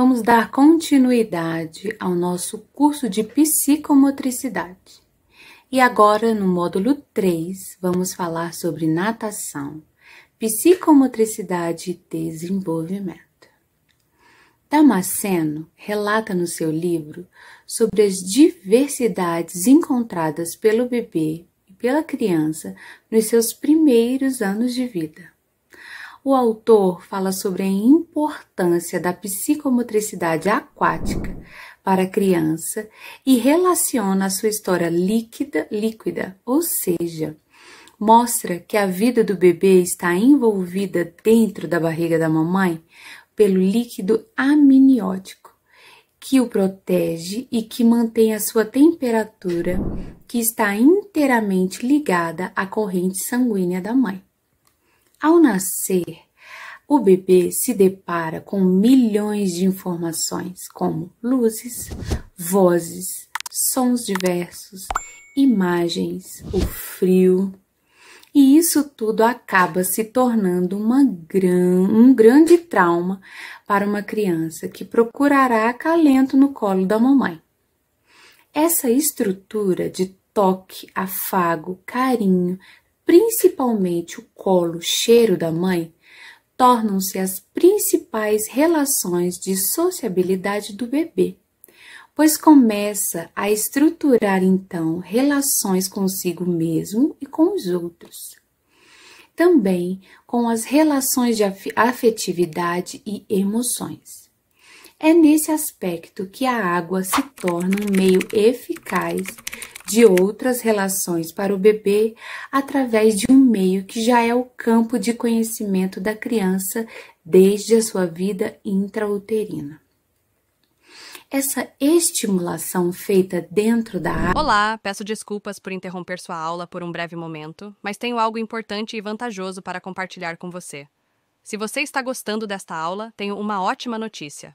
Vamos dar continuidade ao nosso curso de psicomotricidade. E agora, no módulo 3, vamos falar sobre natação, psicomotricidade e desenvolvimento. Damasceno relata no seu livro sobre as diversidades encontradas pelo bebê e pela criança nos seus primeiros anos de vida o autor fala sobre a importância da psicomotricidade aquática para a criança e relaciona a sua história líquida, líquida, ou seja, mostra que a vida do bebê está envolvida dentro da barriga da mamãe pelo líquido amniótico, que o protege e que mantém a sua temperatura, que está inteiramente ligada à corrente sanguínea da mãe. Ao nascer, o bebê se depara com milhões de informações, como luzes, vozes, sons diversos, imagens, o frio. E isso tudo acaba se tornando gran, um grande trauma para uma criança que procurará acalento no colo da mamãe. Essa estrutura de toque, afago, carinho, principalmente o colo, cheiro da mãe, tornam-se as principais relações de sociabilidade do bebê, pois começa a estruturar então relações consigo mesmo e com os outros. Também com as relações de afetividade e emoções. É nesse aspecto que a água se torna um meio eficaz de outras relações para o bebê através de um meio que já é o campo de conhecimento da criança desde a sua vida intrauterina. Essa estimulação feita dentro da Olá, peço desculpas por interromper sua aula por um breve momento, mas tenho algo importante e vantajoso para compartilhar com você. Se você está gostando desta aula, tenho uma ótima notícia.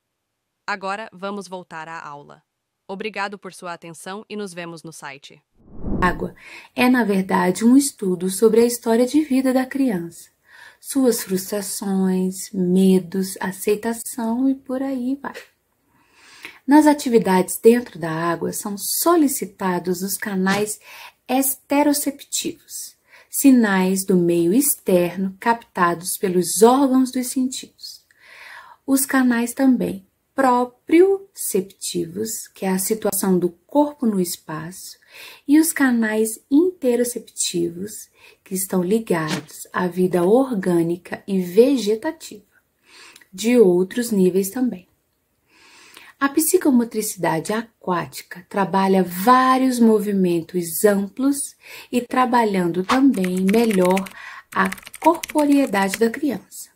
Agora vamos voltar à aula. Obrigado por sua atenção e nos vemos no site. Água é, na verdade, um estudo sobre a história de vida da criança, suas frustrações, medos, aceitação e por aí vai. Nas atividades dentro da água são solicitados os canais esteroceptivos, sinais do meio externo captados pelos órgãos dos sentidos. Os canais também proprioceptivos, que é a situação do corpo no espaço, e os canais interoceptivos, que estão ligados à vida orgânica e vegetativa, de outros níveis também. A psicomotricidade aquática trabalha vários movimentos amplos e trabalhando também melhor a corporeidade da criança.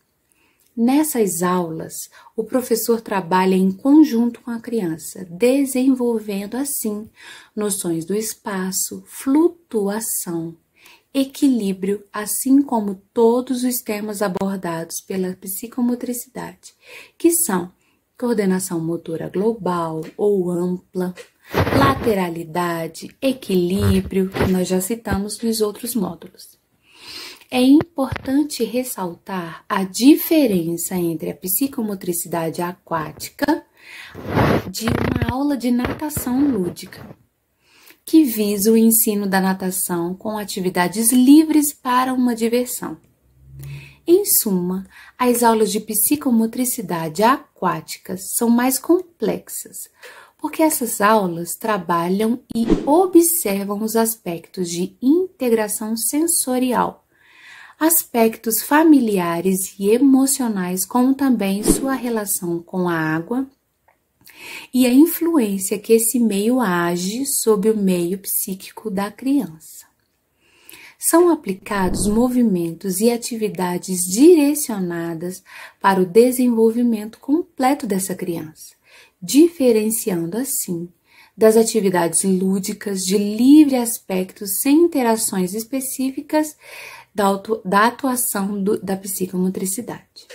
Nessas aulas, o professor trabalha em conjunto com a criança, desenvolvendo assim noções do espaço, flutuação, equilíbrio, assim como todos os temas abordados pela psicomotricidade, que são coordenação motora global ou ampla, lateralidade, equilíbrio, que nós já citamos nos outros módulos. É importante ressaltar a diferença entre a psicomotricidade aquática de uma aula de natação lúdica, que visa o ensino da natação com atividades livres para uma diversão. Em suma, as aulas de psicomotricidade aquáticas são mais complexas, porque essas aulas trabalham e observam os aspectos de integração sensorial, aspectos familiares e emocionais, como também sua relação com a água e a influência que esse meio age sobre o meio psíquico da criança. São aplicados movimentos e atividades direcionadas para o desenvolvimento completo dessa criança, diferenciando assim das atividades lúdicas de livre aspecto sem interações específicas da, auto, da atuação do, da psicomotricidade.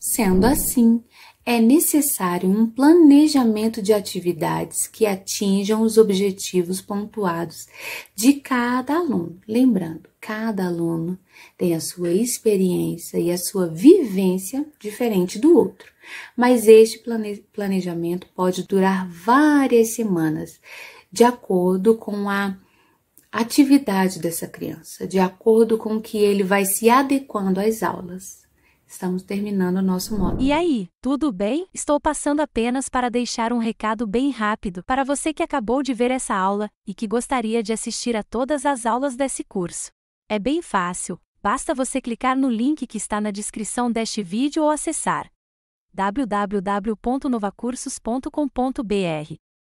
Sendo assim, é necessário um planejamento de atividades que atinjam os objetivos pontuados de cada aluno. Lembrando, cada aluno tem a sua experiência e a sua vivência diferente do outro, mas este planejamento pode durar várias semanas, de acordo com a atividade dessa criança, de acordo com o que ele vai se adequando às aulas. Estamos terminando o nosso módulo. E aí, tudo bem? Estou passando apenas para deixar um recado bem rápido para você que acabou de ver essa aula e que gostaria de assistir a todas as aulas desse curso. É bem fácil, basta você clicar no link que está na descrição deste vídeo ou acessar www.novacursos.com.br.